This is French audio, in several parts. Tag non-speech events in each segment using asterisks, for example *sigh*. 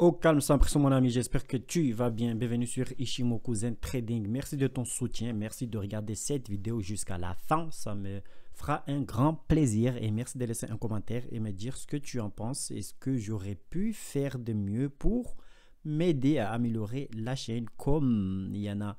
Au calme sans pression mon ami, j'espère que tu vas bien. Bienvenue sur Ishimoku Zen Trading. Merci de ton soutien, merci de regarder cette vidéo jusqu'à la fin. Ça me fera un grand plaisir et merci de laisser un commentaire et me dire ce que tu en penses et ce que j'aurais pu faire de mieux pour m'aider à améliorer la chaîne comme il y en a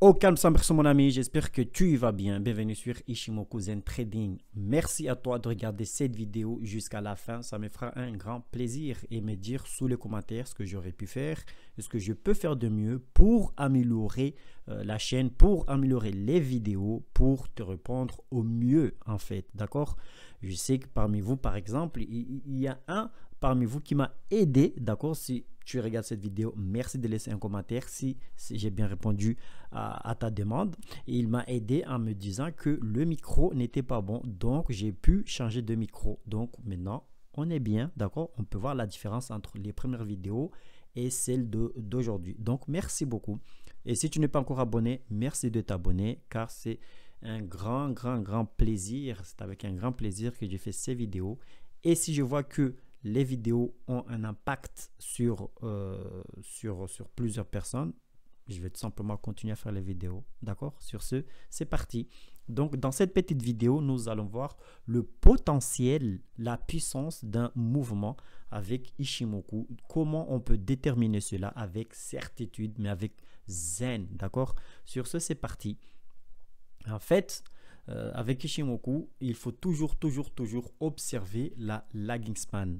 Au calme, mon ami. J'espère que tu y vas bien. Bienvenue sur Ishimoku Zen Trading. Merci à toi de regarder cette vidéo jusqu'à la fin. Ça me fera un grand plaisir et me dire sous les commentaires ce que j'aurais pu faire ce que je peux faire de mieux pour améliorer euh, la chaîne, pour améliorer les vidéos, pour te répondre au mieux en fait. D'accord Je sais que parmi vous, par exemple, il y a un parmi vous qui m'a aidé, d'accord Si tu regardes cette vidéo, merci de laisser un commentaire si, j'ai bien répondu à, ta demande. il m'a aidé en me disant que le micro n'était pas bon, donc j'ai pu changer de micro. Donc maintenant, on est bien, d'accord On peut voir la différence entre les premières vidéos et celle d'aujourd'hui. Donc merci beaucoup. Et si tu n'es pas encore abonné, merci de t'abonner car c'est un grand, grand, grand plaisir. C'est avec un grand plaisir que j'ai fait ces vidéos. Et si je vois que les vidéos ont un impact sur, euh, sur, sur plusieurs personnes. Je vais tout simplement continuer à faire les vidéos. D'accord Sur ce, c'est parti. Donc, dans cette petite vidéo, nous allons voir le potentiel, la puissance d'un mouvement avec Ishimoku. Comment on peut déterminer cela avec certitude, mais avec zen. D'accord Sur ce, c'est parti. En fait, euh, avec Ishimoku, il faut toujours, toujours, toujours observer la lagging span.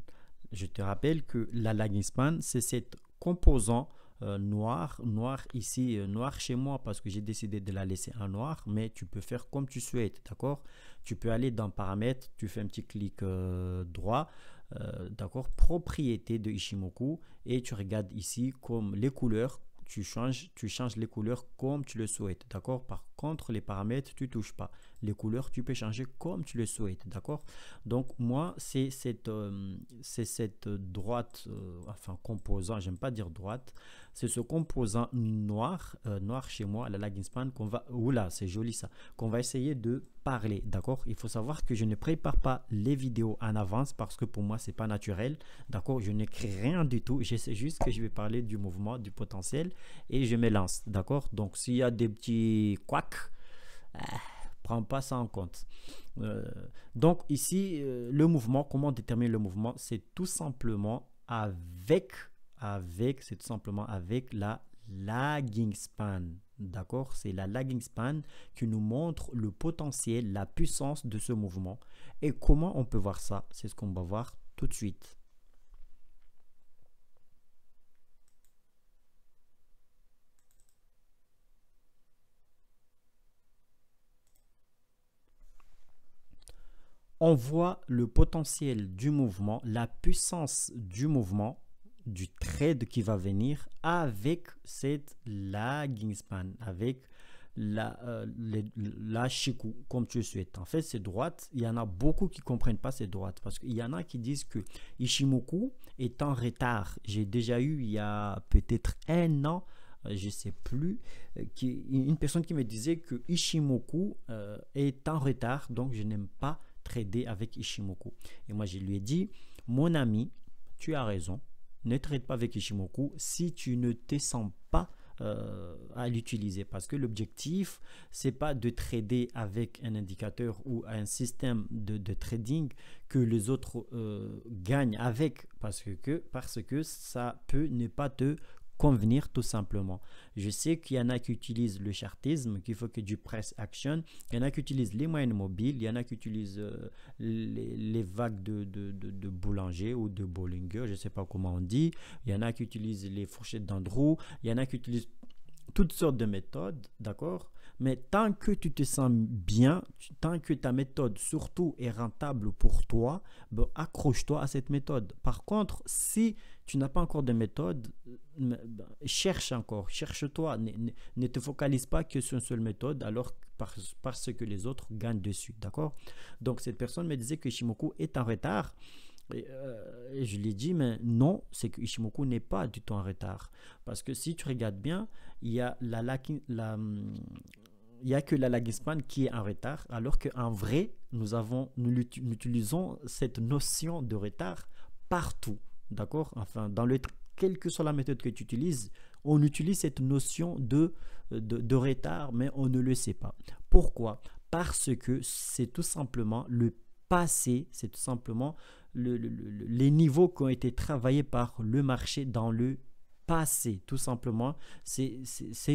Je te rappelle que la lagging span, c'est cette composant euh, noir, noir ici, euh, noir chez moi parce que j'ai décidé de la laisser en noir, mais tu peux faire comme tu souhaites, d'accord Tu peux aller dans paramètres, tu fais un petit clic euh, droit, d'accord Propriété de Ishimoku et tu regardes ici comme les couleurs, tu changes, tu changes les couleurs comme tu le souhaites, d'accord Par les paramètres, tu touches pas. Les couleurs, tu peux changer comme tu le souhaites, d'accord Donc, moi, c'est cette, euh, c'est cette droite, euh, enfin, composant, j'aime pas dire droite, c'est ce composant noir, euh, noir chez moi, la la span qu'on va, oula, c'est joli ça, qu'on va essayer de parler, d'accord Il faut savoir que je ne prépare pas les vidéos en avance parce que pour moi, c'est pas naturel, d'accord Je n'écris rien du tout, je sais juste que je vais parler du mouvement, du potentiel et je me lance, d'accord Donc, s'il y a des petits quack ah, prends pas ça en compte. Euh, donc ici, euh, le mouvement, comment déterminer le mouvement C'est tout simplement avec, avec, c'est tout simplement avec la lagging span. D'accord C'est la lagging span qui nous montre le potentiel, la puissance de ce mouvement. Et comment on peut voir ça C'est ce qu'on va voir tout de suite. on voit le potentiel du mouvement, la puissance du mouvement, du trade qui va venir avec cette lagging span, avec la, euh, la shiku, comme tu le souhaites. En fait, c'est droites, il y en a beaucoup qui ne comprennent pas ces droites parce qu'il y en a qui disent que Ishimoku est en retard. J'ai déjà eu, il y a peut-être un an, euh, je sais plus, euh, une personne qui me disait que Ishimoku est en retard, donc je n'aime pas trader avec Ishimoku. Et moi, je lui ai dit, mon ami, tu as raison, ne trade pas avec Ishimoku si tu ne te sens pas euh, à l'utiliser parce que l'objectif c'est pas de trader avec un indicateur ou un système de, trading que les autres euh, gagnent avec parce que parce que ça peut ne pas te convenir tout simplement. Je sais qu'il y en a qui utilisent le chartisme, qu'il faut que du press action, il y en a qui utilisent les moyennes mobiles, il y en a qui utilisent euh, les, vagues de, de, de, boulanger ou de bollinger, je ne sais pas comment on dit, il y en a qui utilisent les fourchettes d'Andrew, il y en a qui utilisent toutes sortes de méthodes, d'accord Mais tant que tu te sens bien, tant que ta méthode surtout est rentable pour toi, ben accroche-toi à cette méthode. Par contre, si tu n'as pas encore de méthode, euh, bah, cherche encore, cherche-toi. Ne, te focalise pas que sur une seule méthode alors parce, que les autres gagnent dessus. D'accord Donc, cette personne me disait que Ishimoku est en retard. Euh, et, je lui ai dit, mais non, c'est que Ishimoku n'est pas du tout en retard. Parce que si tu regardes bien, il y a la, n'y hum, a que la Lagispan qui est en retard, alors qu'en vrai, nous, avons, nous, utilisons cette notion de retard partout. D'accord Enfin, dans le, quelle que soit la méthode que tu utilises, on utilise cette notion de, retard, mais on ne le sait pas. Pourquoi Parce que c'est tout simplement le passé, c'est tout simplement les niveaux qui ont été travaillés par le marché dans le passé, tout simplement. C'est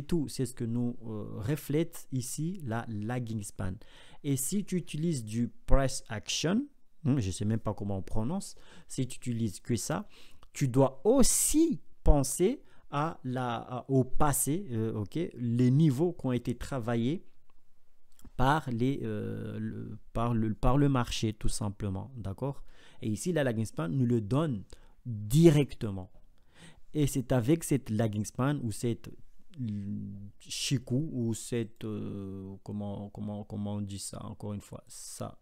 tout, c'est ce que nous euh, reflète ici la lagging span. Et si tu utilises du price action, Hmm, je ne sais même pas comment on prononce, si tu utilises que ça, tu dois aussi penser au passé, euh, ok les niveaux qui ont été travaillés par, euh, le, marché, tout simplement. D'accord Et ici, la lagging span nous le donne directement. Et c'est avec cette lagging span ou cette chiku euh, ou cette. comment, comment, comment on dit ça encore une fois Ça.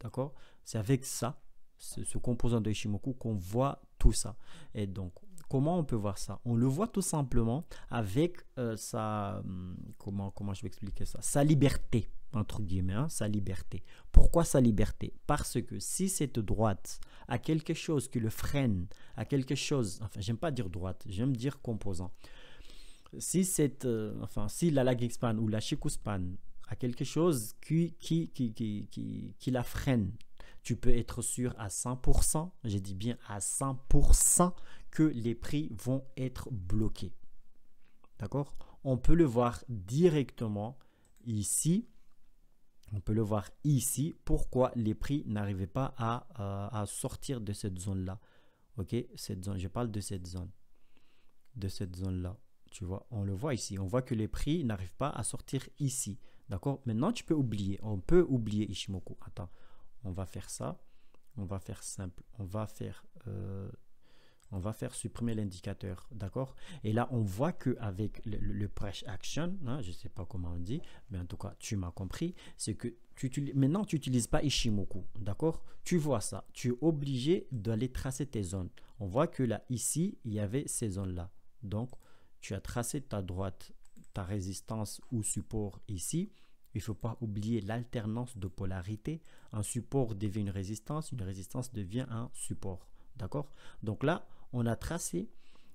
D'accord c'est avec ça, ce composant de Ishimoku, qu'on voit tout ça. Et donc, comment on peut voir ça On le voit tout simplement avec euh, sa... Hum, comment, comment je vais expliquer ça Sa liberté, entre guillemets, hein, sa liberté. Pourquoi sa liberté Parce que si cette droite a quelque chose qui le freine, a quelque chose... Enfin, j'aime pas dire droite, j'aime dire composant. Si cette... Euh, enfin, si la lagixpan ou la chikuspan a quelque chose qui, qui, qui la freine, tu peux être sûr à 100%, j'ai dit bien à 100% que les prix vont être bloqués. D'accord On peut le voir directement ici. On peut le voir ici. Pourquoi les prix n'arrivaient pas euh, à, sortir de cette zone-là Ok, cette zone, je parle de cette zone. De cette zone-là. Tu vois, on le voit ici. On voit que les prix n'arrivent pas à sortir ici. D'accord Maintenant, tu peux oublier. On peut oublier Ishimoku. Attends, on va faire ça, on va faire simple, on va faire, euh, on va faire supprimer l'indicateur, d'accord Et là, on voit que avec le, le action, hein, je ne sais pas comment on dit, mais en tout cas, tu m'as compris, c'est que tu, maintenant, tu n'utilises pas Ishimoku, d'accord Tu vois ça, tu es obligé d'aller tracer tes zones. On voit que là, ici, il y avait ces zones-là. Donc, tu as tracé ta droite, ta résistance ou support ici, il ne faut pas oublier l'alternance de polarité. Un support devient une résistance, une résistance devient un support. D'accord Donc là, on a tracé,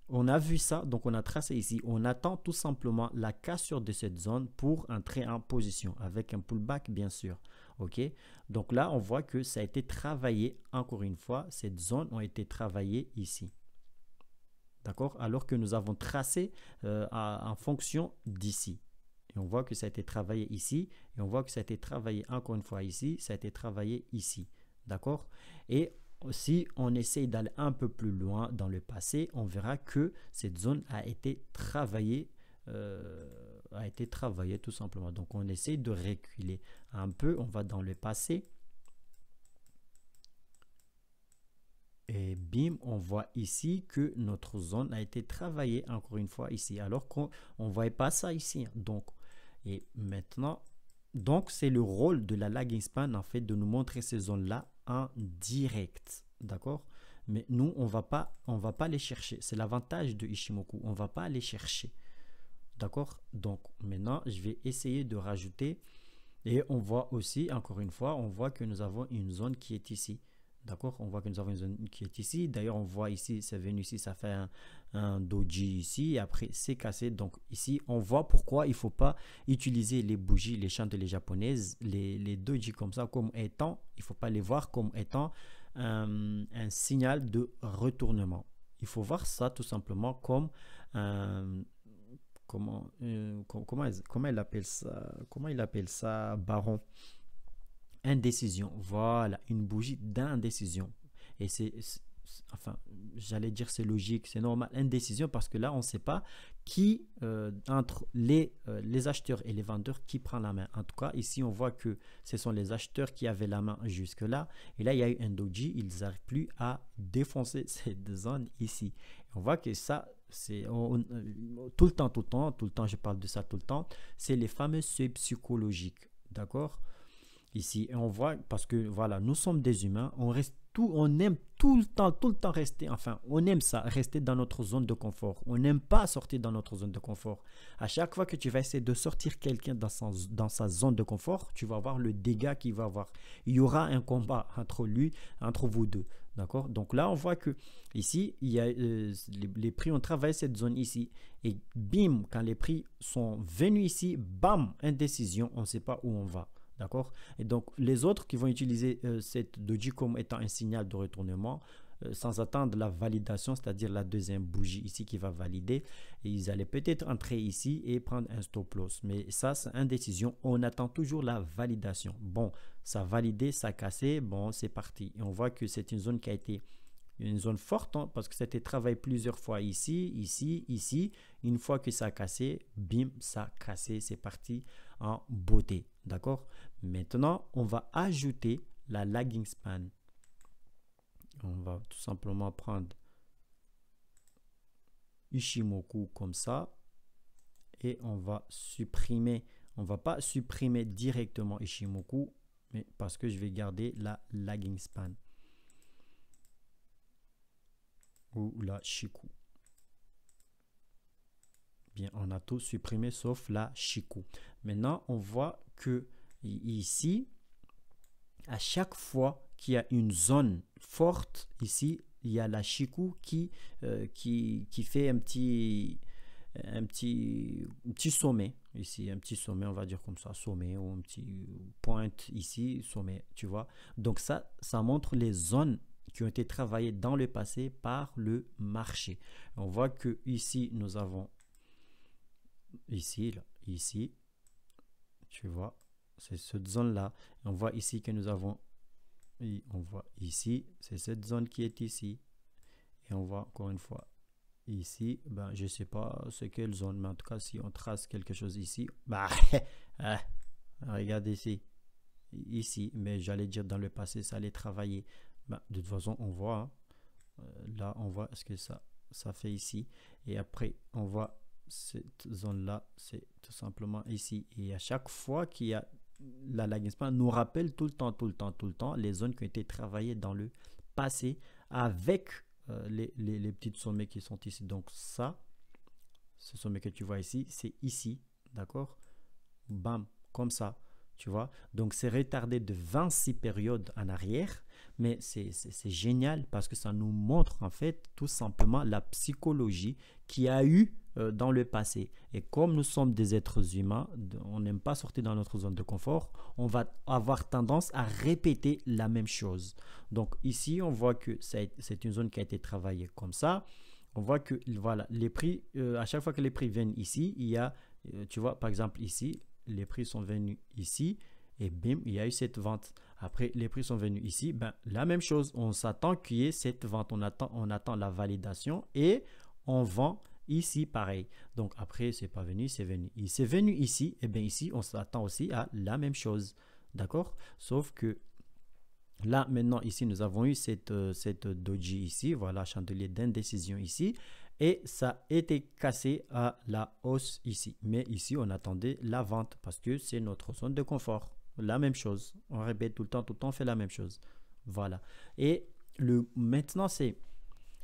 on a vu ça, donc on a tracé ici. On attend tout simplement la cassure de cette zone pour entrer en position avec un pullback, bien sûr. OK Donc là, on voit que ça a été travaillé, encore une fois, cette zone a été travaillée ici. D'accord Alors que nous avons tracé euh, en fonction d'ici. Et on voit que ça a été travaillé ici. Et on voit que ça a été travaillé encore une fois ici. Ça a été travaillé ici. D'accord Et si on essaye d'aller un peu plus loin dans le passé, on verra que cette zone a été travaillée euh, a été travaillée tout simplement. Donc on essaie de reculer un peu, on va dans le passé. Et bim, on voit ici que notre zone a été travaillée encore une fois ici, alors qu'on ne voyait pas ça ici. Hein. Donc et maintenant, donc c'est le rôle de la lagging span en fait de nous montrer ces zones-là en direct. D'accord Mais nous, on va pas, on va pas les chercher. C'est l'avantage de Ishimoku. On va pas les chercher. D'accord Donc maintenant, je vais essayer de rajouter. Et on voit aussi, encore une fois, on voit que nous avons une zone qui est ici. D'accord On voit que nous avons une zone qui est ici. D'ailleurs, on voit ici, c'est venu ici, ça fait un, un doji ici, après c'est cassé. Donc ici, on voit pourquoi il faut pas utiliser les bougies, les chandeliers japonaises, les, les doji comme ça, comme étant, il faut pas les voir comme étant euh, un signal de retournement. Il faut voir ça tout simplement comme... Euh, comment, euh, comment, comment, il appelle ça, comment il appelle ça, baron Indécision. Voilà, une bougie d'indécision. Et c'est enfin, j'allais dire c'est logique, c'est normal, indécision parce que là, on ne sait pas qui, euh, entre les, euh, les acheteurs et les vendeurs, qui prend la main. En tout cas, ici, on voit que ce sont les acheteurs qui avaient la main jusque-là. Et là, il y a eu un doji, ils n'arrivent plus à défoncer *laughs* cette zone ici. On voit que ça, c'est euh, tout le temps, tout le temps, tout le temps, je parle de ça tout le temps, c'est les fameux seuils psychologiques. D'accord Ici, et on voit, parce que voilà, nous sommes des humains, on reste on aime tout le temps, tout le temps rester, enfin, on aime ça, rester dans notre zone de confort. On n'aime pas sortir dans notre zone de confort. À chaque fois que tu vas essayer de sortir quelqu'un dans, dans sa zone de confort, tu vas voir le dégât qu'il va avoir. Il y aura un combat entre lui, entre vous deux. D'accord Donc là, on voit que ici, il y euh, les, prix ont travaillé cette zone ici. Et bim, quand les prix sont venus ici, bam, indécision, on ne sait pas où on va. D'accord Et donc, les autres qui vont utiliser euh, cette doji comme étant un signal de retournement, euh, sans attendre la validation, c'est-à-dire la deuxième bougie ici qui va valider, ils allaient peut-être entrer ici et prendre un stop loss. Mais ça, c'est indécision. On attend toujours la validation. Bon, ça a validé, ça a cassé, bon, c'est parti. Et on voit que c'est une zone qui a été une zone forte hein, parce que ça a été travaillé plusieurs fois ici, ici, ici. Une fois que ça a cassé, bim, ça a cassé, c'est parti en beauté. D'accord Maintenant, on va ajouter la lagging span. On va tout simplement prendre Ishimoku comme ça et on va supprimer. On va pas supprimer directement Ishimoku mais parce que je vais garder la lagging span ou la Shiku. Bien, on a tout supprimé sauf la Shiku. Maintenant, on voit que ici, à chaque fois qu'il y a une zone forte, ici, il y a la chicou qui, euh, qui, qui, fait un petit, un, petit, petit sommet, ici, un petit sommet, on va dire comme ça, sommet, ou un petit pointe ici, sommet, tu vois. Donc ça, ça montre les zones qui ont été travaillées dans le passé par le marché. On voit que ici, nous avons ici, là, ici, tu vois, c'est cette zone-là. On voit ici que nous avons, on voit ici, c'est cette zone qui est ici. Et on voit encore une fois ici, ben, je sais pas ce quelle zone, mais en tout cas, si on trace quelque chose ici, bah, *laughs* hein, regarde ici, ici, mais j'allais dire dans le passé, ça allait travailler. Bah, de toute façon, on voit, hein, euh, là, on voit ce que ça, ça fait ici, et après, on voit cette zone-là, c'est tout simplement ici. Et à chaque fois qu'il y a la lagging nous rappelle tout le temps, tout le temps, tout le temps les zones qui ont été travaillées dans le passé avec euh, les, les, les petits sommets qui sont ici. Donc ça, ce sommet que tu vois ici, c'est ici, d'accord Bam, comme ça, tu vois Donc c'est retardé de 26 périodes en arrière, mais c'est génial parce que ça nous montre en fait tout simplement la psychologie qui a eu euh, dans le passé. Et comme nous sommes des êtres humains, on n'aime pas sortir dans notre zone de confort, on va avoir tendance à répéter la même chose. Donc ici, on voit que c'est une zone qui a été travaillée comme ça. On voit que voilà, les prix, euh, à chaque fois que les prix viennent ici, il y a, euh, tu vois, par exemple ici, les prix sont venus ici et bim, il y a eu cette vente. Après, les prix sont venus ici. Ben, la même chose, on s'attend qu'il y ait cette vente. On attend, on attend la validation et on vend Ici, pareil. Donc après, c'est pas venu, c'est venu. Il s'est venu ici, et bien ici, on s'attend aussi à la même chose. D'accord Sauf que là, maintenant, ici, nous avons eu cette, euh, cette doji ici, voilà, chandelier d'indécision ici. Et ça a été cassé à la hausse ici. Mais ici, on attendait la vente parce que c'est notre zone de confort. La même chose. On répète tout le temps, tout le temps, on fait la même chose. Voilà. Et le, maintenant, c'est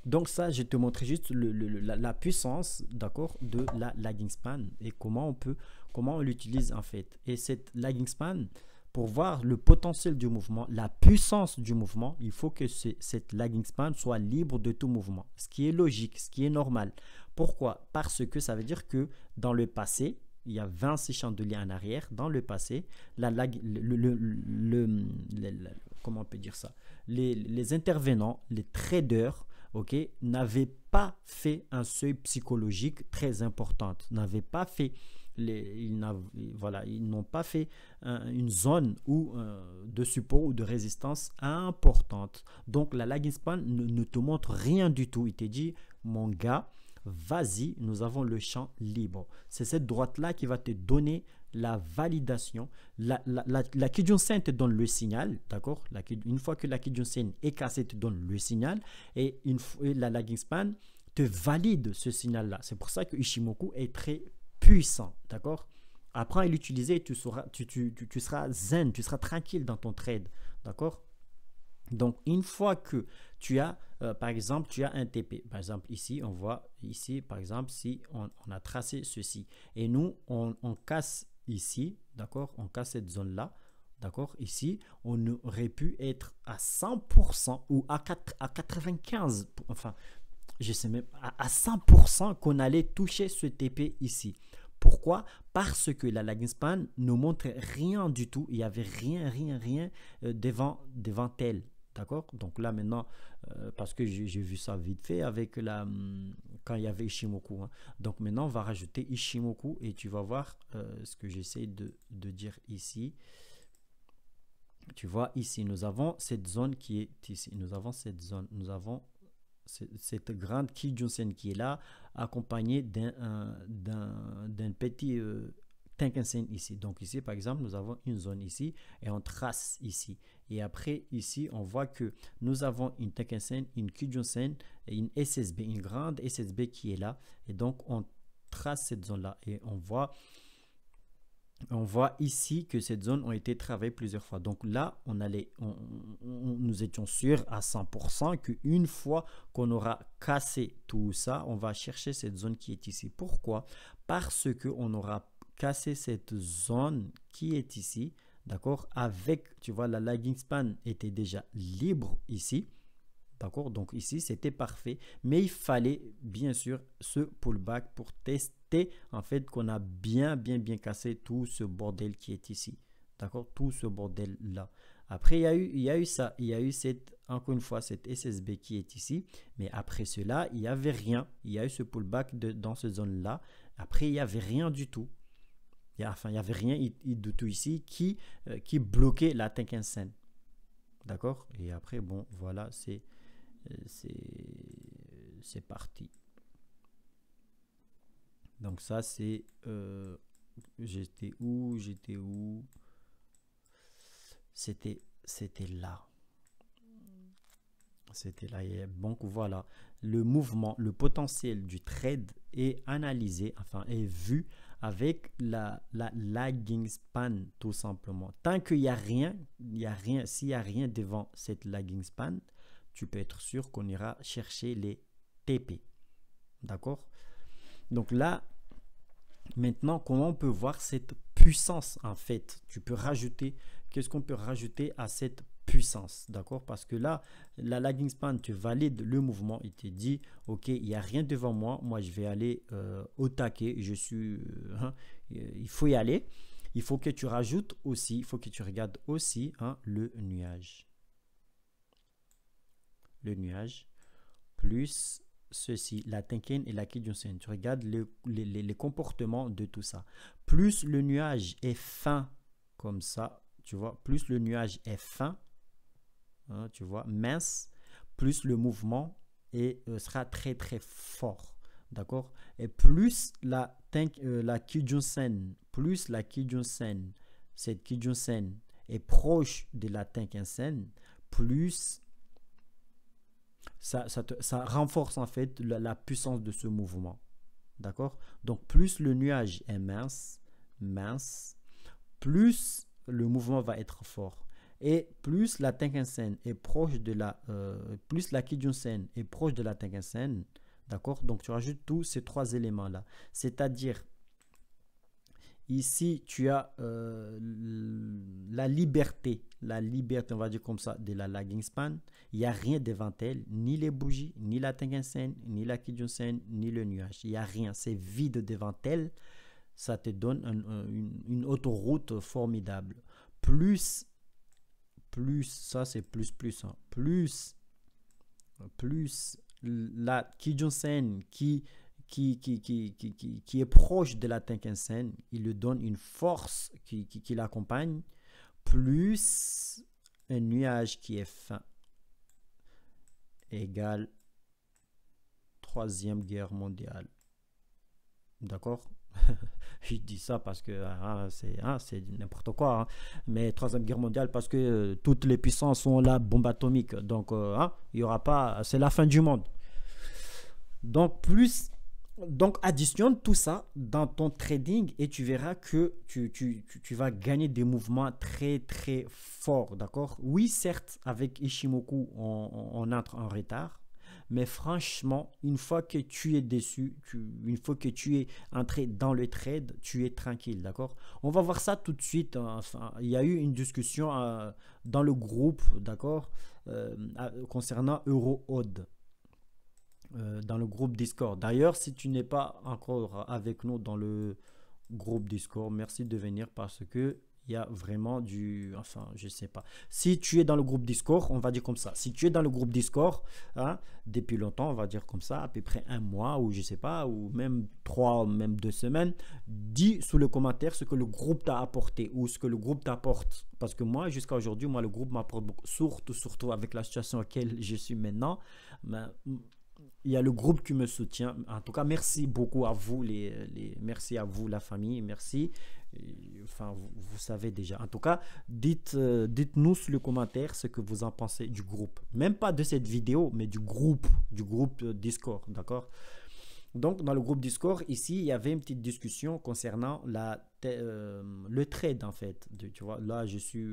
donc ça, je te montrer juste la, puissance, d'accord, de la lagging span et comment on peut, comment on l'utilise en fait. Et cette lagging span, pour voir le potentiel du mouvement, la puissance du mouvement, il faut que cette lagging span soit libre de tout mouvement, ce qui est logique, ce qui est normal. Pourquoi Parce que ça veut dire que dans le passé, il y a 26 chandeliers en arrière. Dans le passé, la comment on peut dire ça les intervenants, les traders ok, n'avait pas fait un seuil psychologique très important, pas fait les, ils n'ont pas fait une zone euh, de support ou de résistance importante. Donc la lagging span ne, ne, te montre rien du tout. Il te dit, mon gars, vas-y, nous avons le champ libre. C'est cette droite-là qui va te donner la validation. La, la, la, la te donne le signal, d'accord Une fois que la Kijunsen est cassée, te donne le signal. Et une fois, la lagging span te valide ce signal-là. C'est pour ça que Ishimoku est très puissant, d'accord Apprends à l'utiliser, tu, seras, tu, tu, seras zen, tu seras tranquille dans ton trade, d'accord donc, une fois que tu as, euh, par exemple, tu as un TP. Par exemple, ici, on voit, ici, par exemple, si on, a tracé ceci. Et nous, on casse ici, d'accord on cas cette zone-là, d'accord Ici, on aurait pu être à 100% ou à, 4, à 95%, enfin, je sais même, à, à 100% qu'on allait toucher ce TP ici. Pourquoi Parce que la lagging span ne montrait rien du tout. Il n'y avait rien, rien, rien euh, devant, devant elle. D'accord Donc là maintenant, euh, parce que j'ai vu ça vite fait avec la hum, quand il y avait Ishimoku. Hein. Donc maintenant, on va rajouter Ishimoku et tu vas voir euh, ce que j'essaie de, dire ici. Tu vois, ici, nous avons cette zone qui est ici. Nous avons cette zone. Nous avons cette grande Kijunsen qui est là, accompagnée d'un petit euh, Tankensen ici. Donc ici, par exemple, nous avons une zone ici et on trace ici. Et après, ici, on voit que nous avons une Tankensen, une et une SSB, une grande SSB qui est là. Et donc, on trace cette zone-là et on voit on voit ici que cette zone ont été travaillée plusieurs fois. Donc là, on allait, on, nous étions sûrs à 100% qu'une fois qu'on aura cassé tout ça, on va chercher cette zone qui est ici. Pourquoi Parce qu'on aura casser cette zone qui est ici, d'accord Avec, tu vois, la lagging span était déjà libre ici, d'accord Donc ici, c'était parfait, mais il fallait bien sûr ce pullback pour tester en fait qu'on a bien, bien, bien cassé tout ce bordel qui est ici, d'accord Tout ce bordel là. Après, il y, a eu, il y a eu ça, il y a eu cette, encore une fois, cette SSB qui est ici, mais après cela, il n'y avait rien. Il y a eu ce pullback de, dans cette zone-là. Après, il n'y avait rien du tout. Enfin, Il n'y avait rien du tout ici qui, euh, qui bloquait la Tenken-sen. D'accord Et après, bon, voilà, euh, c'est c'est parti. Donc ça, c'est... Euh, j'étais où J'étais où C'était c'était là. C'était là. Donc voilà, le mouvement, le potentiel du trade est analysé, enfin est vu avec la, la lagging span tout simplement. Tant qu'il n'y a rien, il y a rien, s'il n'y a rien devant cette lagging span, tu peux être sûr qu'on ira chercher les TP. D'accord Donc là, maintenant, comment on peut voir cette puissance en fait Tu peux rajouter, qu'est-ce qu'on peut rajouter à cette puissance, d'accord Parce que là, la lagging span, tu valide le mouvement, il te dit, ok, il n'y a rien devant moi, moi je vais aller euh, au taquet, je suis, euh, hein, euh, il faut y aller. Il faut que tu rajoutes aussi, il faut que tu regardes aussi hein, le nuage. Le nuage, plus ceci, la Tenken et la Kijunsen. Tu regardes les comportements de tout ça. Plus le nuage est fin, comme ça, tu vois, plus le nuage est fin, Hein, tu vois, mince, plus le mouvement et, euh, sera très très fort. D'accord Et plus la, euh, Kijun-sen plus la sen cette sen est proche de la Tenka-sen, plus ça, ça, ça, renforce en fait la, la puissance de ce mouvement. D'accord Donc plus le nuage est mince, mince, plus le mouvement va être fort. Et plus la tenken est proche de la... Euh, plus la kijun est proche de la tenken d'accord Donc tu rajoutes tous ces trois éléments-là. C'est-à-dire, ici, tu as euh, la liberté, la liberté, on va dire comme ça, de la lagging span. Il n'y a rien devant elle, ni les bougies, ni la tengen ni la kijun ni le nuage. Il n'y a rien, c'est vide devant elle. Ça te donne une, une autoroute formidable. Plus plus, ça c'est plus plus, hein. plus, plus la qui qui, qui, qui, qui, qui est proche de la Tenkensen, il lui donne une force qui, qui, qui l'accompagne, plus un nuage qui est fin, égale Troisième Guerre mondiale. D'accord *laughs* *laughs* Je dis ça parce que ah, ah, c'est n'importe quoi. Hein. Mais Troisième Guerre mondiale, parce que euh, toutes les puissances sont la bombe atomique. Donc, euh, hein, il y aura pas. C'est la fin du monde. Donc, plus. Donc, additionne tout ça dans ton trading et tu verras que tu, vas gagner des mouvements très, très forts. D'accord Oui, certes, avec Ishimoku, on entre en retard mais franchement, une fois que tu es déçu, une fois que tu es entré dans le trade, tu es tranquille, d'accord On va voir ça tout de suite. Hein, enfin, il y a eu une discussion euh, dans le groupe, d'accord euh, Concernant Eurood, Euh, dans le groupe Discord. D'ailleurs, si tu n'es pas encore avec nous dans le groupe Discord, merci de venir parce que il y a vraiment du... Enfin, je sais pas. Si tu es dans le groupe Discord, on va dire comme ça. Si tu es dans le groupe Discord, hein, depuis longtemps, on va dire comme ça, à peu près un mois ou je sais pas, ou même trois, même deux semaines, dis sous le commentaire ce que le groupe t'a apporté ou ce que le groupe t'apporte. Parce que moi, jusqu'à aujourd'hui, moi, le groupe m'apporte beaucoup, surtout, surtout avec la situation à laquelle je suis maintenant il y a le groupe qui me soutient. En tout cas, merci beaucoup à vous, les, les merci à vous, la famille, merci. Enfin, vous, savez déjà. En tout cas, dites, euh, dites-nous sur le commentaire ce que vous en pensez du groupe. Même pas de cette vidéo, mais du groupe, du groupe euh, Discord, d'accord Donc, dans le groupe Discord, ici, il y avait une petite discussion concernant la, euh, le trade, en fait. tu vois, là, je suis,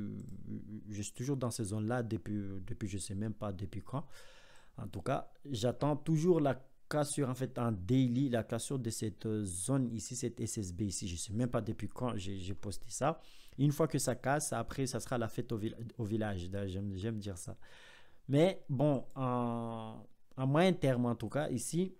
je suis toujours dans ces zones-là depuis, depuis, je sais même pas depuis quand. En tout cas, j'attends toujours la cassure, en fait, en daily, la cassure de cette euh, zone ici, cette SSB ici. Je ne sais même pas depuis quand j'ai posté ça. Une fois que ça casse, après, ça sera la fête au, village. J'aime dire ça. Mais bon, en, moyen terme, en tout cas, ici,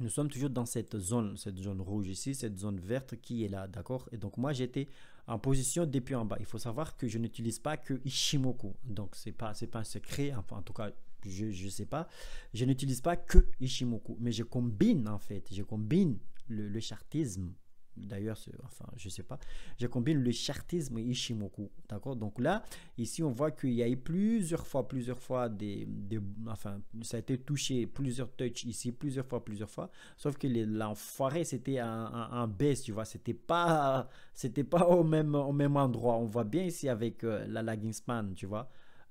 nous sommes toujours dans cette zone, cette zone rouge ici, cette zone verte qui est là, d'accord Et donc, moi, j'étais en position depuis en bas. Il faut savoir que je n'utilise pas que Ishimoku. Donc, ce n'est pas, pas un secret, enfin, en tout cas, je ne sais pas. Je n'utilise pas que Ishimoku, mais je combine en fait, je combine le, chartisme. D'ailleurs, enfin, je sais pas. Je combine le chartisme et Ishimoku. D'accord Donc là, ici, on voit qu'il y a eu plusieurs fois, plusieurs fois des, des, Enfin, ça a été touché, plusieurs touches ici, plusieurs fois, plusieurs fois. Sauf que l'enfoiré, c'était en baisse, tu vois. C'était pas, c'était pas au, même, au même endroit. On voit bien ici avec euh, la lagging span, tu vois.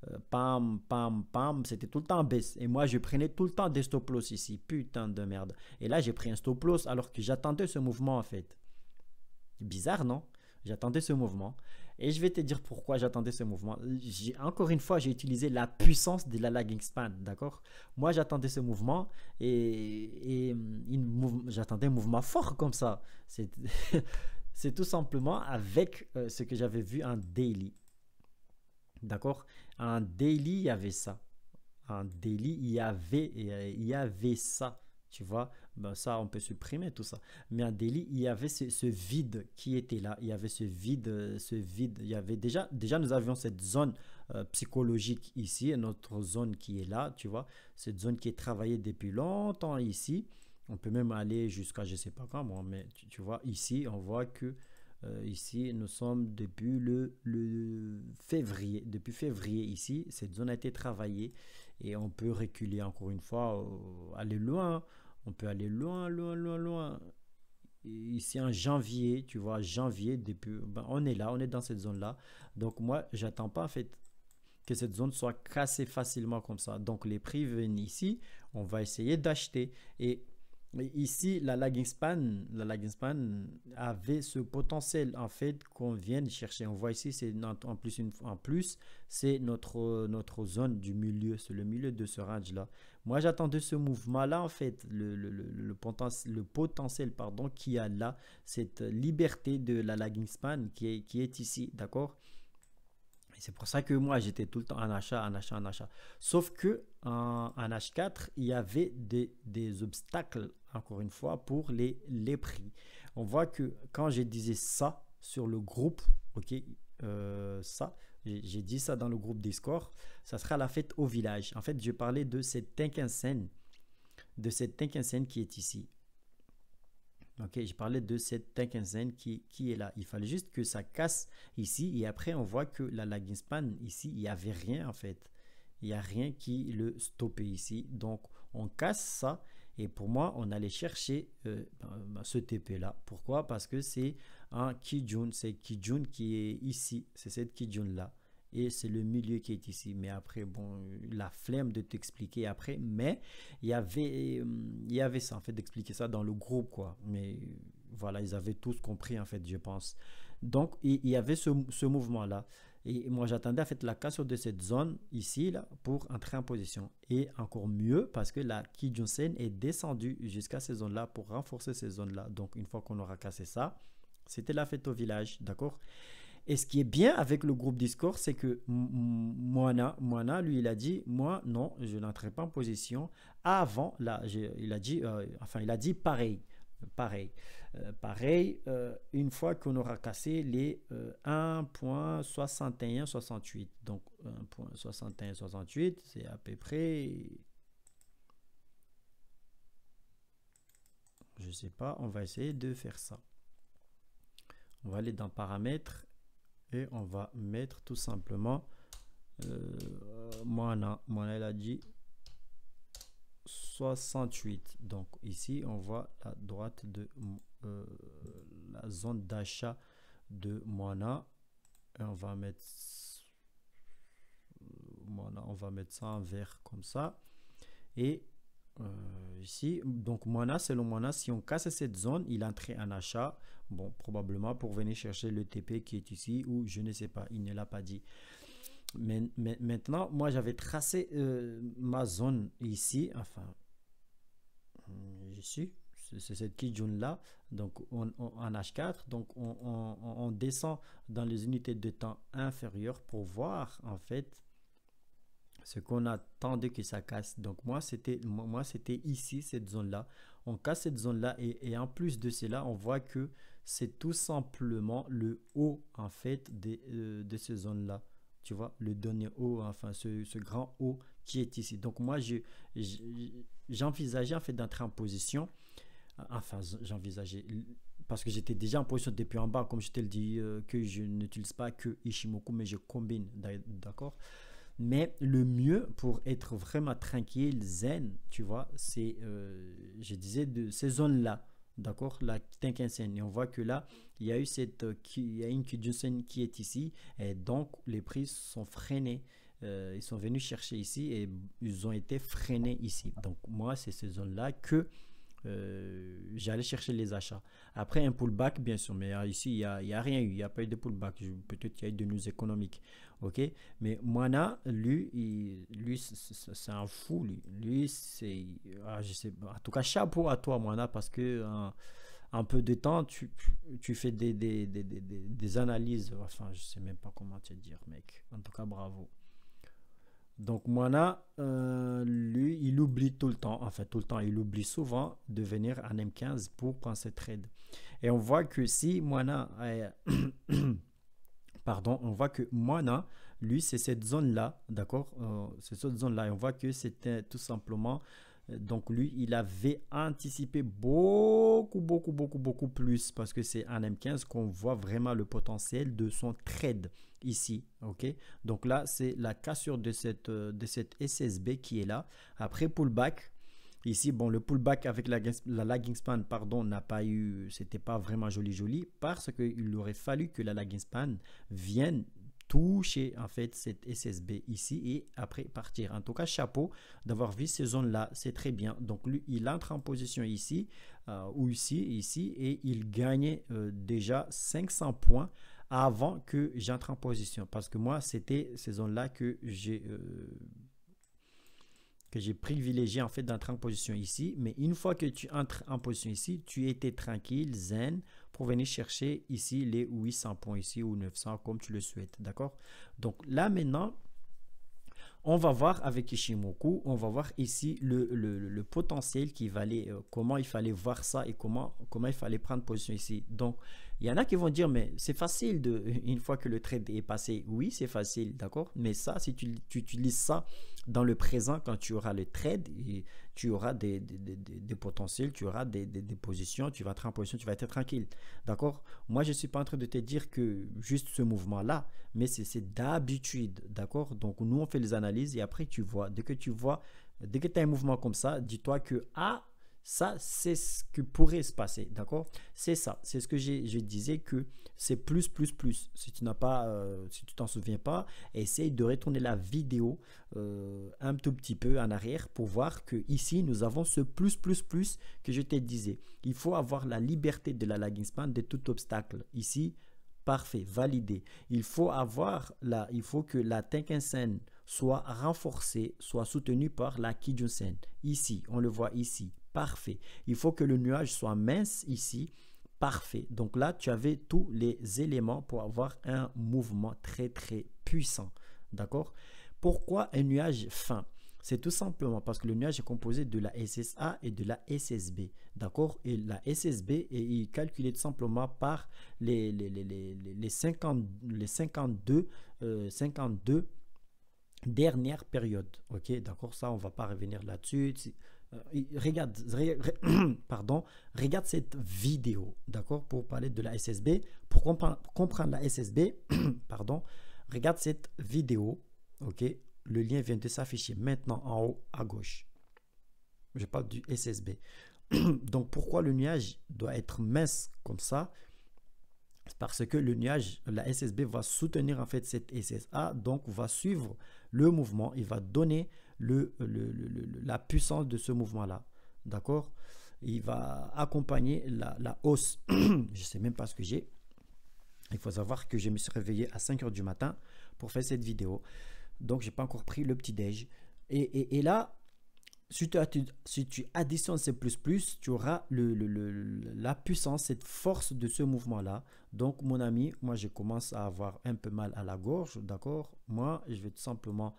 Euh, pam, pam, pam, c'était tout le temps baisse. Et moi, je prenais tout le temps des stop loss ici. Putain de merde. Et là, j'ai pris un stop loss alors que j'attendais ce mouvement en fait. Bizarre, non J'attendais ce mouvement. Et je vais te dire pourquoi j'attendais ce mouvement. Encore une fois, j'ai utilisé la puissance de la lagging span, d'accord Moi, j'attendais ce mouvement et, mm, j'attendais un mouvement fort comme ça. C'est *laughs* tout simplement avec euh, ce que j'avais vu en daily. D'accord Un délit, il y avait ça. Un délit, il y avait, euh, y avait ça. Tu vois, ben ça, on peut supprimer tout ça. Mais un délit, il y avait ce, vide qui était là. Il y avait ce vide, euh, ce vide. Il y avait déjà, déjà nous avions cette zone euh, psychologique ici, notre zone qui est là, tu vois. Cette zone qui est travaillée depuis longtemps ici. On peut même aller jusqu'à je sais pas quand, bon, mais tu, vois, ici, on voit que euh, ici, nous sommes depuis le, le, février. Depuis février, ici, cette zone a été travaillée et on peut reculer encore une fois, euh, aller loin. On peut aller loin, loin, loin, loin. ici, en janvier, tu vois, janvier, depuis, ben, on est là, on est dans cette zone-là. Donc, moi, j'attends pas en fait que cette zone soit cassée facilement comme ça. Donc, les prix viennent ici, on va essayer d'acheter. Et ici, la lagging span, la lagging span avait ce potentiel en fait qu'on vient de chercher. On voit ici, c'est en plus, une, en plus, c'est notre, notre zone du milieu, c'est le milieu de ce range là. Moi, j'attendais ce mouvement là en fait, le, le, le, potentiel, le potentiel pardon, qui a là cette liberté de la lagging span qui est, qui est ici, d'accord c'est pour ça que moi, j'étais tout le temps en achat, en achat, en achat. Sauf que en H4, il y avait des, des obstacles encore une fois, pour les, prix. On voit que quand je disais ça sur le groupe, ok, euh, ça, j'ai dit ça dans le groupe Discord, ça sera la fête au village. En fait, je parlais de cette Tinkinsen. de cette Tinkinsen qui est ici. Ok, je parlais de cette Tinkinsen qui, qui est là. Il fallait juste que ça casse ici et après on voit que la lagging span ici, il n'y avait rien en fait. Il n'y a rien qui le stoppait ici. Donc on casse ça et pour moi, on allait chercher euh, ben, ben, ce TP-là. Pourquoi Parce que c'est un Kijun, c'est Kijun qui est ici, c'est cette Kijun-là. Et c'est le milieu qui est ici. Mais après, bon, la flemme de t'expliquer après. Mais il y avait, euh, il y avait ça, en fait, d'expliquer ça dans le groupe, quoi. Mais voilà, ils avaient tous compris, en fait, je pense. Donc, il y avait ce, ce mouvement-là. Et moi, j'attendais à fait la cassure de cette zone ici là, pour entrer en position. Et encore mieux parce que la Ki Sen est descendue jusqu'à ces zones-là pour renforcer ces zones-là. Donc, une fois qu'on aura cassé ça, c'était la fête au village, d'accord Et ce qui est bien avec le groupe Discord, c'est que Moana, Moana, lui, il a dit, moi, non, je n'entrerai pas en position avant, là, il a dit, euh, enfin, il a dit pareil. Pareil. Euh, pareil, euh, une fois qu'on aura cassé les 1.6168. Euh, Donc 1.6168, c'est à peu près... Je sais pas, on va essayer de faire ça. On va aller dans paramètres et on va mettre tout simplement... moi, non, moi, elle a dit 68 donc ici on voit la droite de euh, la zone d'achat de Moana on va mettre on va mettre ça en vert comme ça et euh, ici donc Moana selon Moana si on casse cette zone il entrait en achat bon probablement pour venir chercher le TP qui est ici ou je ne sais pas il ne l'a pas dit maintenant, moi j'avais tracé euh, ma zone ici, enfin, euh, ici, c'est cette zone là, donc on, en H4, donc on, descend dans les unités de temps inférieures pour voir en fait ce qu'on attendait que ça casse. Donc moi c'était moi c'était ici cette zone là. On casse cette zone là et, en plus de cela on voit que c'est tout simplement le haut en fait de, cette euh, de ces zones là. Tu vois, le dernier haut enfin ce, grand haut qui est ici. Donc moi, j'envisageais en fait d'entrer en position. Enfin, j'envisageais, parce que j'étais déjà en position depuis en bas, comme je te le dis, euh, que je n'utilise pas que Ishimoku, mais je combine, d'accord mais le mieux pour être vraiment tranquille, zen, tu vois, c'est, euh, je disais, de ces zones-là. D'accord La Tenkinsen. Et on voit que là, il y a eu cette euh, il y a une Kijunsen qui est ici. Et donc, les prix sont freinés. Euh, ils sont venus chercher ici et ils ont été freinés ici. Donc, moi, c'est ces zones-là que euh, j'allais chercher les achats. Après un pullback, bien sûr, mais euh, ici, il n'y a, y a, rien eu, il n'y a pas eu de pullback. Peut-être qu'il y a eu de news économique ok Mais Moana, lui, lui c'est un fou. Lui, c'est. Ah, je sais En tout cas, chapeau à toi, Moana, parce que. un peu de temps, tu, tu fais des, des, des, des, analyses. Enfin, je sais même pas comment te dire, mec. En tout cas, bravo. Donc, Moana, euh, lui, il oublie tout le temps, enfin tout le temps, il oublie souvent de venir en M15 pour prendre ce trade. Et on voit que si Moana, *coughs* pardon, on voit que Moana, lui, c'est cette zone-là, d'accord euh, C'est cette zone-là. Et on voit que c'était tout simplement euh, donc lui, il avait anticipé beaucoup, beaucoup, beaucoup, beaucoup plus parce que c'est en M15 qu'on voit vraiment le potentiel de son trade ici. ok Donc là, c'est la cassure de cette, euh, de cette SSB qui est là. Après pullback, ici, bon, le pullback avec la, la lagging span, pardon, n'a pas eu, c'était pas vraiment joli joli, parce qu'il aurait fallu que la lagging span vienne toucher en fait cette SSB ici et après partir. En tout cas, chapeau d'avoir vu ces zones-là, c'est très bien. Donc lui, il entre en position ici euh, ou ici, ici et il gagnait euh, déjà 500 points avant que j'entre en position. Parce que moi, c'était ces zones-là que j'ai euh, que j'ai privilégié en fait d'entrer en position ici. Mais une fois que tu entres en position ici, tu étais tranquille, zen, pour venir chercher ici les 800 points ici ou 900 comme tu le souhaites. D'accord Donc là maintenant, on va voir avec Ishimoku, on va voir ici le, potentiel qui va aller, euh, comment il fallait voir ça et comment, comment il fallait prendre position ici. Donc, il y en a qui vont dire, mais c'est facile de, une fois que le trade est passé. Oui, c'est facile, d'accord Mais ça, si tu, tu, utilises ça dans le présent, quand tu auras le trade, tu auras des, potentiels, tu auras des, positions, tu vas être en position, tu vas être tranquille. D'accord Moi, je ne suis pas en train de te dire que juste ce mouvement-là, mais c'est d'habitude. D'accord Donc, nous, on fait les analyses et après, tu vois. Dès que tu vois, dès que tu as un mouvement comme ça, dis-toi que, ah, ça, c'est ce qui pourrait se passer. D'accord C'est ça. C'est ce que je disais que c'est plus, plus, plus. Si tu n'as pas, euh, si tu t'en souviens pas, essaye de retourner la vidéo euh, un tout petit peu en arrière pour voir que ici nous avons ce plus, plus, plus que je te disais. Il faut avoir la liberté de la lagging span de tout obstacle. Ici, parfait, validé. Il faut avoir la, il faut que la Tenken-sen soit renforcée, soit soutenue par la Kijun-sen. Ici, on le voit ici, parfait. Il faut que le nuage soit mince ici parfait. Donc là, tu avais tous les éléments pour avoir un mouvement très très puissant. D'accord Pourquoi un nuage fin c'est tout simplement parce que le nuage est composé de la SSA et de la SSB. D'accord Et la SSB est calculée tout simplement par les, les, les, les 52, 52 euh, dernières périodes. Ok D'accord Ça, on ne va pas revenir là-dessus. Euh, regarde, *clears throat* pardon, regarde cette vidéo, d'accord, pour parler de la SSB. Pour comprendre la SSB, *clears throat* pardon, regarde cette vidéo, ok. Le lien vient de s'afficher maintenant en haut à gauche. Je parle du SSB. *clears throat* Donc pourquoi le nuage doit être mince comme ça Parce que le nuage, la SSB va soutenir en fait cette SSA, donc va suivre le mouvement, il va donner le, la puissance de ce mouvement-là. D'accord Il va accompagner la, hausse. *clears throat* je ne sais même pas ce que j'ai. Il faut savoir que je me suis réveillé à 5 heures du matin pour faire cette vidéo. Donc, je n'ai pas encore pris le petit-déj. Et, et, là, si tu, si tu additionnes ces plus plus, tu auras le, la puissance, cette force de ce mouvement-là. Donc, mon ami, moi, je commence à avoir un peu mal à la gorge, d'accord Moi, je vais tout simplement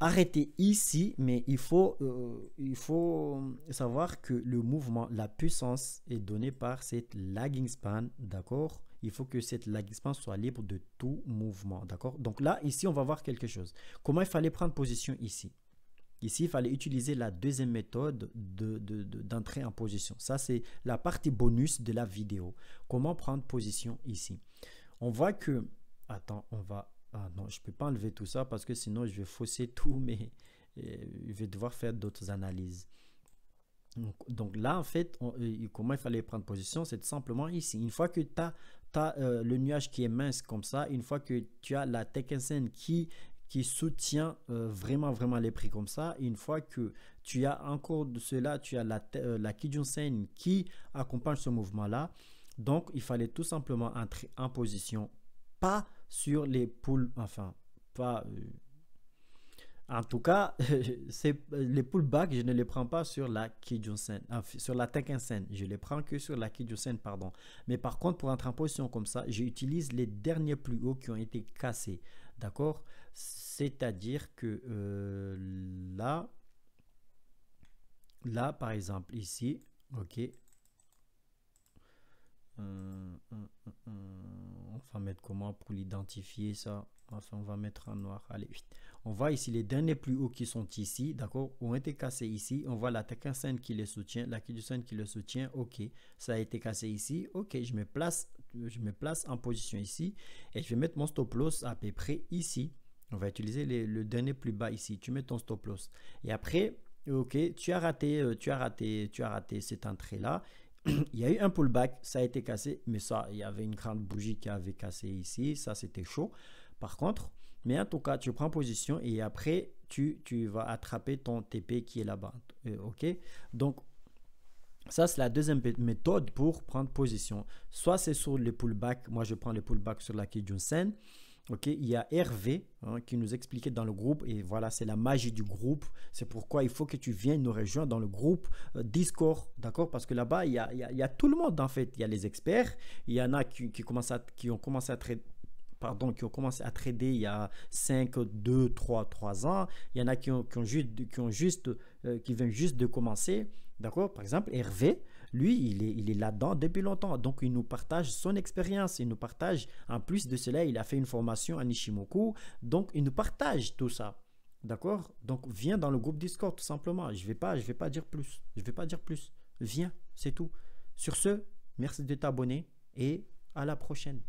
arrêter ici, mais il faut, euh, il faut euh, savoir que le mouvement, la puissance est donnée par cette lagging span, d'accord il faut que cette lagging span soit libre de tout mouvement, d'accord Donc là, ici, on va voir quelque chose. Comment il fallait prendre position ici Ici, il fallait utiliser la deuxième méthode d'entrée de, en position. Ça, c'est la partie bonus de la vidéo. Comment prendre position ici On voit que... Attends, on va ah non, je ne peux pas enlever tout ça parce que sinon je vais fausser *laughs* tout, mais je vais devoir faire d'autres analyses. Donc, là, en fait, euh, comment il fallait prendre position, c'est simplement ici. Une fois que tu as, euh, le nuage qui est mince comme ça, une fois que tu as la Tekken qui, qui soutient euh, vraiment, vraiment les prix comme ça, une fois que tu as encore de cela, tu as la, la Kijun-sen qui accompagne ce mouvement-là. Donc, il fallait tout simplement entrer en position. Pas sur les poules, enfin, pas... Euh, en tout cas, *laughs* c'est les poules pullbacks, je ne les prends pas sur la Kijunsen, euh, sur la Sen Je les prends que sur la Kijunsen, pardon. Mais par contre, pour entrer en position comme ça, j'utilise les derniers plus hauts qui ont été cassés. D'accord C'est-à-dire que euh, là, là, par exemple, ici, ok, euh, euh, euh, on, va mettre comment pour l'identifier ça on va mettre en noir allez vite on voit ici les derniers plus hauts qui sont ici d'accord ont été cassés ici on voit l'attaquant scène qui les soutient la du scène qui le soutient ok ça a été cassé ici ok je me place je me place en position ici et je vais mettre mon stop loss à peu près ici on va utiliser le dernier plus bas ici tu mets ton stop loss et après Ok, tu as raté, tu as raté, tu as raté cette entrée là il y a eu un pullback, ça a été cassé, mais ça, il y avait une grande bougie qui avait cassé ici, ça c'était chaud. Par contre, mais en tout cas, tu prends position et après, tu, tu vas attraper ton TP qui est là-bas. Euh, ok Donc, ça, c'est la deuxième méthode pour prendre position. Soit c'est sur le pullback, Moi, je prends le pullback sur la Kijunsen. Ok, il y a Hervé hein, qui nous expliquait dans le groupe, et voilà, c'est la magie du groupe. C'est pourquoi il faut que tu viennes nous rejoindre dans le groupe euh, Discord, d'accord Parce que là-bas, il, il y a, tout le monde en fait. Il y a les experts, il y en a qui, qui, qui ont commencé à pardon, qui ont commencé à trader il y a 5, 2, 3, 3 ans. Il y en a qui ont, qui ont juste, qui, euh, qui viennent juste de commencer. D'accord Par exemple, Hervé, lui, il est, là-dedans depuis longtemps. Donc, il nous partage son expérience. Il nous partage, en plus de cela, il a fait une formation à Nishimoku. Donc, il nous partage tout ça. D'accord Donc, viens dans le groupe Discord, tout simplement. Je ne vais, pas, vais pas dire plus. Je ne vais pas dire plus. Viens, c'est tout. Sur ce, merci de t'abonner et à la prochaine.